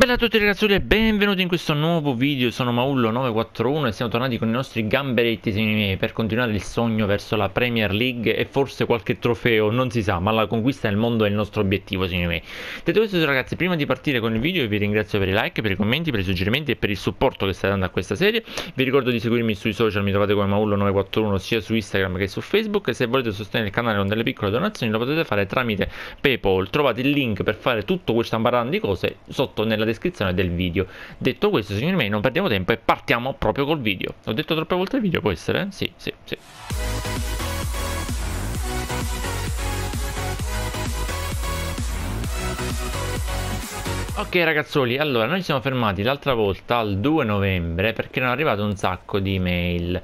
Bella a tutti ragazzi e benvenuti in questo nuovo video, sono Maullo941 e siamo tornati con i nostri gamberetti per continuare il sogno verso la Premier League e forse qualche trofeo, non si sa, ma la conquista del mondo è il nostro obiettivo miei. Detto questo ragazzi, prima di partire con il video vi ringrazio per i like, per i commenti, per i suggerimenti e per il supporto che state dando a questa serie, vi ricordo di seguirmi sui social, mi trovate come Maullo941 sia su Instagram che su Facebook e se volete sostenere il canale con delle piccole donazioni lo potete fare tramite Paypal, trovate il link per fare tutto questo ambarando di cose sotto nella descrizione descrizione del video. Detto questo, signori miei, non perdiamo tempo e partiamo proprio col video. Ho detto troppe volte il video, può essere? Sì, sì, sì. Ok ragazzoli, allora noi ci siamo fermati l'altra volta al 2 novembre perché non è arrivato un sacco di mail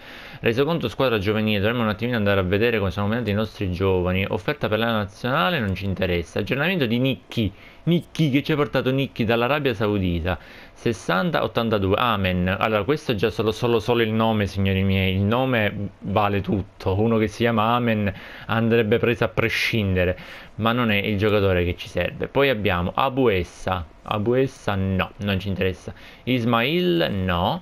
Reso conto squadra giovanile, dovremmo un attimino andare a vedere come sono aumentati i nostri giovani. Offerta per la nazionale non ci interessa. Aggiornamento di Nicchi. Nicchi che ci ha portato Nicchi dall'Arabia Saudita. 60-82. Amen. Allora, questo è già solo, solo, solo il nome, signori miei. Il nome vale tutto. Uno che si chiama Amen andrebbe preso a prescindere. Ma non è il giocatore che ci serve. Poi abbiamo Abuessa. Abuessa no, non ci interessa. Ismail no.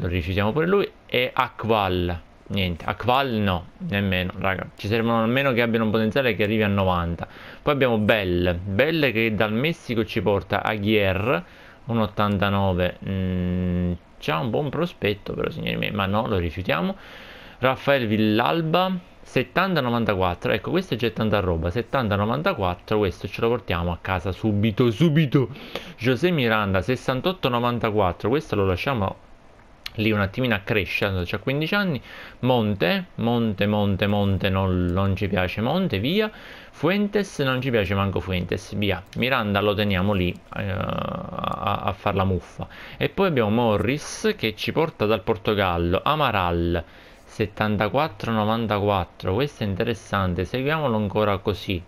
Lo rifiutiamo pure lui. E Aqual. Niente, Aqual no, nemmeno, raga. Ci servono almeno che abbiano un potenziale che arrivi a 90. Poi abbiamo Bell. Bell che dal Messico ci porta Aguirre, un 89. Mm, C'ha un buon prospetto però, signori miei, ma no, lo rifiutiamo. Raffaele Villalba, 70-94. Ecco, questo c'è tanta roba. 70-94, questo ce lo portiamo a casa subito, subito. José Miranda, 68-94. Questo lo lasciamo lì un attimino a crescere, ha cioè 15 anni, Monte, Monte, Monte, Monte, non, non, ci piace Monte, via, Fuentes, non ci piace manco Fuentes, via, Miranda lo teniamo lì eh, a, a far la muffa, e poi abbiamo Morris che ci porta dal Portogallo, Amaral, 74-94, questo è interessante, seguiamolo ancora così,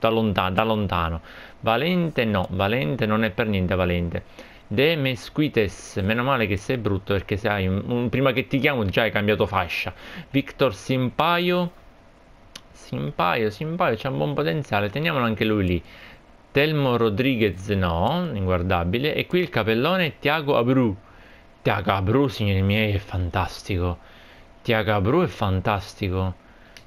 da, lontano, da lontano, Valente no, Valente non è per niente Valente, De Mesquites, meno male che sei brutto perché sai, un, un, prima che ti chiamo già hai cambiato fascia. Victor Simpaio, Simpaio, Simpaio, c'è un buon potenziale, teniamolo anche lui lì. Telmo Rodriguez no, inguardabile. E qui il capellone Tiago Abru. Tiago Abru, signori miei, è fantastico. Tiago Abru è fantastico.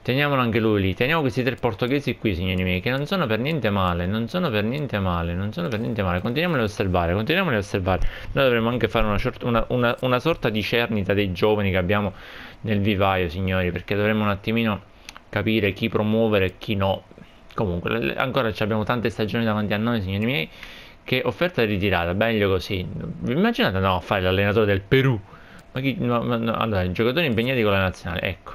Teniamolo anche lui lì. Teniamo questi tre portoghesi qui, signori miei, che non sono per niente male, non sono per niente male, non sono per niente male. Continuiamo a osservare, Continuiamo a osservare. Noi dovremmo anche fare una, una, una, una sorta di cernita dei giovani che abbiamo nel vivaio, signori, perché dovremmo un attimino capire chi promuovere e chi no. Comunque, ancora abbiamo tante stagioni davanti a noi, signori miei, che offerta di ritirata, meglio così. Vi immaginate no, fare l'allenatore del Perù? Ma chi, no, no, allora, i giocatori impegnati con la nazionale, ecco.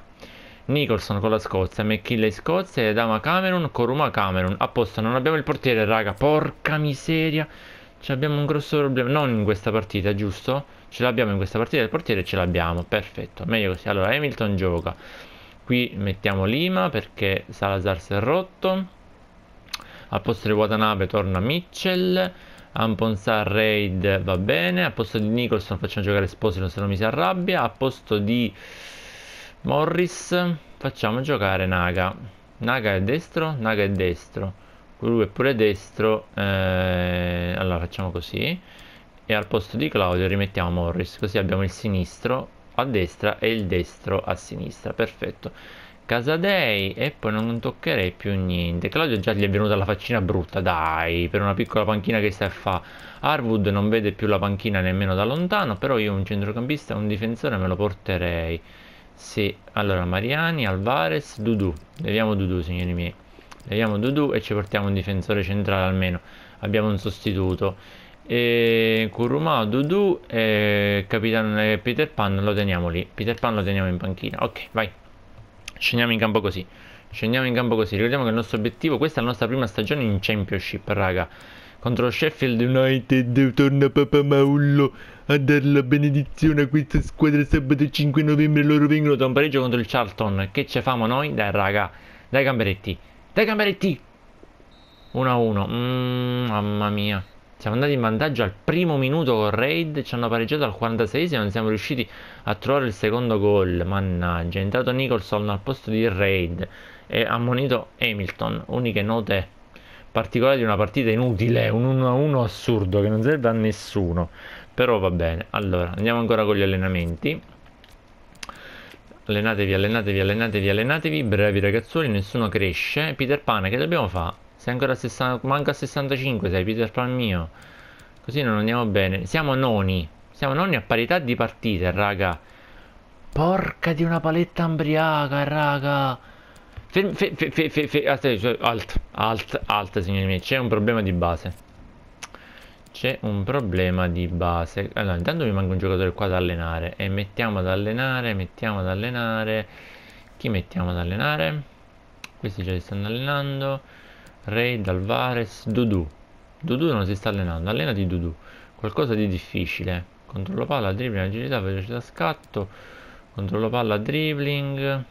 Nicholson con la Scozia, McKinley Scozia, Edama Cameron, con Ruma Cameron. A posto, non abbiamo il portiere, raga, porca miseria. Ci abbiamo un grosso problema, non in questa partita, giusto? Ce l'abbiamo in questa partita, il portiere ce l'abbiamo, perfetto, meglio così. Allora, Hamilton gioca. Qui mettiamo Lima perché Salazar si è rotto. A posto di Watanabe torna Mitchell. Amponsar Raid va bene. A posto di Nicholson facciamo giocare Esposito se non mi si arrabbia. A posto di... Morris, facciamo giocare Naga. Naga è destro, Naga è destro. Guru è pure destro. Eh, allora facciamo così. E al posto di Claudio rimettiamo Morris, così abbiamo il sinistro a destra e il destro a sinistra. Perfetto. Casadei e poi non toccherei più niente. Claudio già gli è venuta la faccina brutta, dai, per una piccola panchina che sta a fa. Harwood non vede più la panchina nemmeno da lontano, però io un centrocampista, un difensore me lo porterei. Sì, allora Mariani, Alvarez, Dudu. Leviamo Dudu, signori miei. Leviamo Dudu e ci portiamo un difensore centrale almeno. Abbiamo un sostituto. E Kuruma, Dudu e capitano eh, Peter Pan lo teniamo lì. Peter Pan lo teniamo in panchina. Ok, vai. Scendiamo in campo così. Scendiamo in campo così. Ricordiamo che il nostro obiettivo, questa è la nostra prima stagione in Championship, raga contro Sheffield United torna Papa Maullo a dare la benedizione a questa squadra sabato 5 novembre loro vengono da un pareggio contro il Charlton che ce famo noi? dai raga dai gamberetti dai gamberetti 1 a 1 mm, mamma mia siamo andati in vantaggio al primo minuto con Raid ci hanno pareggiato al 46 e non siamo riusciti a trovare il secondo gol mannaggia è entrato Nicholson al posto di Raid e ha ammonito Hamilton uniche note particolare di una partita inutile, un 1-1 assurdo che non serve a nessuno. Però va bene. Allora, andiamo ancora con gli allenamenti. Allenatevi, allenatevi, allenatevi, allenatevi, bravi ragazzoni, nessuno cresce. Peter Pan, che dobbiamo fare? Sei ancora a 60, manca 65, sei Peter Pan mio. Così non andiamo bene. Siamo noni. Siamo noni a parità di partite, raga. Porca di una paletta ambriaca, raga. Fermi, fe, fe, fe, fe, fe, cioè, alt. Alt, alt signori miei, c'è un problema di base C'è un problema di base Allora, intanto mi manca un giocatore qua da allenare E mettiamo ad allenare, mettiamo ad allenare Chi mettiamo ad allenare? Questi già si stanno allenando Raid, Alvarez, Dudu Dudu non si sta allenando, allena di Dudu Qualcosa di difficile Controllo palla, dribbling, agilità, velocità, scatto Controllo palla, dribbling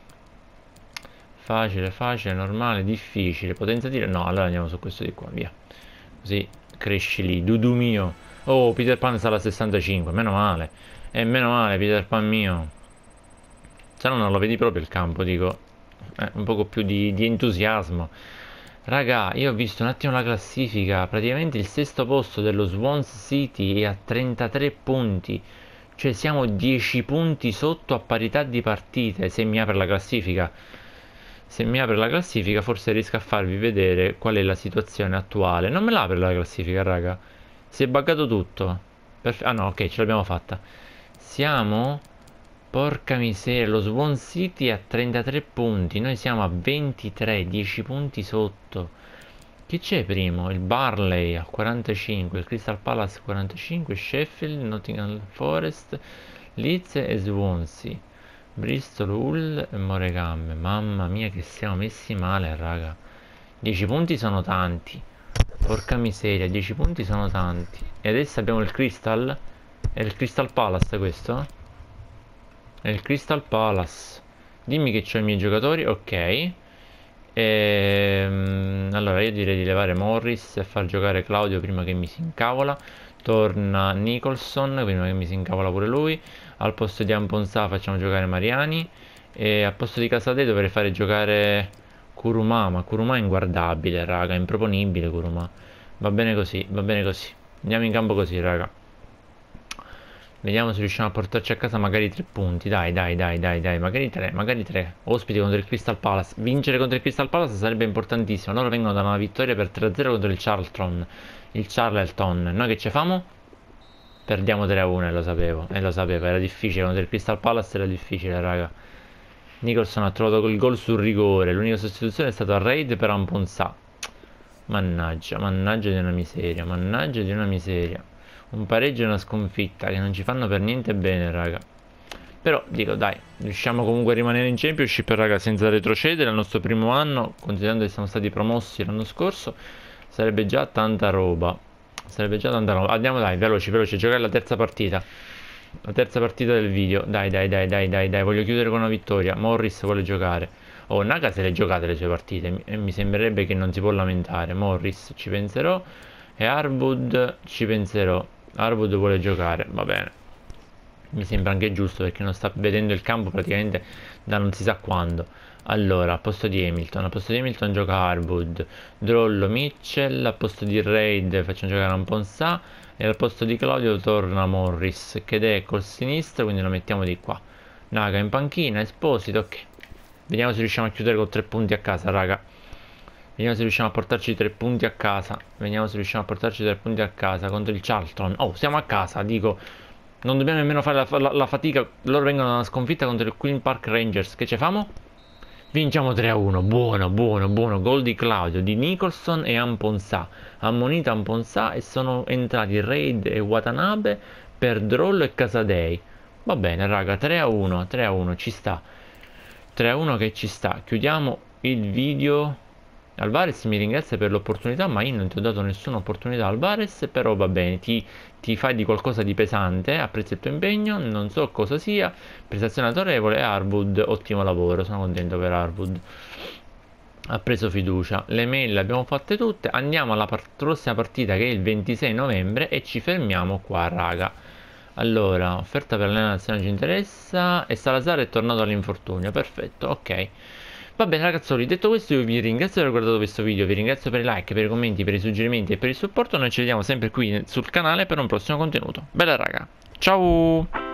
facile, facile, normale, difficile, potenza potenzativo, no, allora andiamo su questo di qua, via, così cresci lì, dudu mio, oh, Peter Pan sta alla 65, meno male, e eh, meno male, Peter Pan mio, se no non lo vedi proprio il campo, dico, eh, un poco più di, di entusiasmo, Raga, io ho visto un attimo la classifica, praticamente il sesto posto dello Swans City è a 33 punti, cioè siamo 10 punti sotto a parità di partite, se mi apre la classifica se mi apre la classifica forse riesco a farvi vedere qual è la situazione attuale. Non me l'apre la classifica, raga. Si è buggato tutto. Perf ah no, ok, ce l'abbiamo fatta. Siamo... Porca miseria, lo Swan City a 33 punti. Noi siamo a 23, 10 punti sotto. Chi c'è primo? Il Barley a 45, il Crystal Palace a 45, Sheffield, Nottingham Forest, Leeds e Swansea. Bristol, Hull e Morecambe. Mamma mia che siamo messi male, raga. 10 punti sono tanti. Porca miseria, 10 punti sono tanti. E adesso abbiamo il Crystal. È il Crystal Palace questo? È il Crystal Palace. Dimmi che c'ho i miei giocatori, ok. E, ehm, allora io direi di levare Morris e far giocare Claudio prima che mi si incavola torna Nicholson prima che mi si incavola pure lui al posto di Amponsa facciamo giocare Mariani e al posto di Casade dovrei fare giocare Kuruma ma Kuruma è inguardabile raga è improponibile Kuruma va bene così va bene così andiamo in campo così raga Vediamo se riusciamo a portarci a casa magari tre punti. Dai, dai, dai, dai, dai. Magari tre, magari tre. Ospiti contro il Crystal Palace. Vincere contro il Crystal Palace sarebbe importantissimo. Loro vengono da una vittoria per 3-0 contro il Charlton. Il Charlton. Noi che ci famo? Perdiamo 3-1 e eh, lo sapevo. E eh, lo sapevo. Era difficile contro il Crystal Palace. Era difficile, raga. Nicholson ha trovato il gol sul rigore. L'unica sostituzione è stata Raid per Amponsa. Mannaggia, mannaggia di una miseria, mannaggia di una miseria. Un pareggio e una sconfitta che non ci fanno per niente bene, raga. Però dico, dai, riusciamo comunque a rimanere in Championship, raga, senza retrocedere. Al nostro primo anno, considerando che siamo stati promossi l'anno scorso, sarebbe già tanta roba. Sarebbe già tanta roba. Andiamo, dai, veloci, veloci, giocare la terza partita. La terza partita del video. Dai, dai, dai, dai, dai, dai, voglio chiudere con una vittoria. Morris vuole giocare. Oh, Naga se le giocate le sue partite e eh, mi sembrerebbe che non si può lamentare. Morris ci penserò e Harwood ci penserò. Harwood vuole giocare, va bene. Mi sembra anche giusto perché non sta vedendo il campo praticamente da non si sa quando. Allora, a posto di Hamilton, a posto di Hamilton gioca Harwood, Drollo, Mitchell, a posto di Raid facciamo giocare un Ponsa e al posto di Claudio torna Morris che è col sinistro, quindi lo mettiamo di qua. Naga in panchina, Esposito, ok. Vediamo se riusciamo a chiudere con tre punti a casa, raga. Vediamo se riusciamo a portarci tre punti a casa. Vediamo se riusciamo a portarci tre punti a casa contro il Charlton. Oh, siamo a casa, dico. Non dobbiamo nemmeno fare la, la, la fatica. Loro vengono una sconfitta contro il Queen Park Rangers. Che ce famo? Vinciamo 3-1. Buono, buono, buono. Gol di Claudio, di Nicholson e Amponsa. Ammonita Amponsa e sono entrati Raid e Watanabe per Droll e Casadei. Va bene, raga, 3-1, 3-1, ci sta. 3-1 che ci sta. Chiudiamo il video Alvarez mi ringrazia per l'opportunità, ma io non ti ho dato nessuna opportunità Alvarez, però va bene, ti, ti fai di qualcosa di pesante, apprezzo il tuo impegno, non so cosa sia, prestazione autorevole, Harwood, ottimo lavoro, sono contento per Harwood ha preso fiducia. Le mail le abbiamo fatte tutte. Andiamo alla part prossima partita che è il 26 novembre e ci fermiamo qua, raga. Allora, offerta per la nazionale ci interessa e Salazar è tornato all'infortunio. Perfetto, ok. Va bene ragazzoli, detto questo io vi ringrazio per aver guardato questo video, vi ringrazio per i like, per i commenti, per i suggerimenti e per il supporto, noi ci vediamo sempre qui sul canale per un prossimo contenuto. Bella raga, ciao!